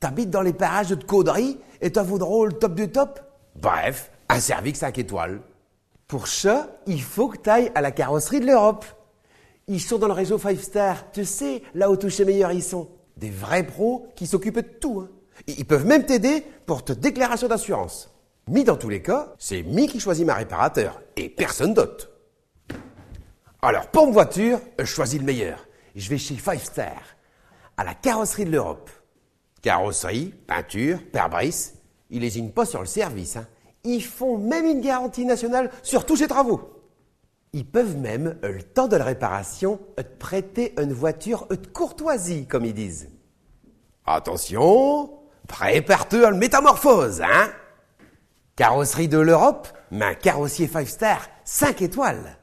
T'habites dans les parages de Caudry et t'as vos drôles top du top Bref, un service 5 étoiles. Pour ça, il faut que t'ailles à la carrosserie de l'Europe. Ils sont dans le réseau 5 Star, tu sais, là où tous les meilleurs ils sont. Des vrais pros qui s'occupent de tout. Hein. Ils peuvent même t'aider pour te déclaration d'assurance. Mi, dans tous les cas, c'est Mi qui choisit ma réparateur et personne d'autre. Alors, pour ma voiture, je choisis le meilleur. Je vais chez Five Star, à la carrosserie de l'Europe. Carrosserie, peinture, perbrice, ils ils lésinent pas sur le service. Hein. Ils font même une garantie nationale sur tous ces travaux. Ils peuvent même, euh, le temps de la réparation, te euh, prêter une voiture euh, de courtoisie, comme ils disent. Attention, prépare-toi à le métamorphose, hein Carrosserie de l'Europe, mais un carrossier 5 star, 5 étoiles.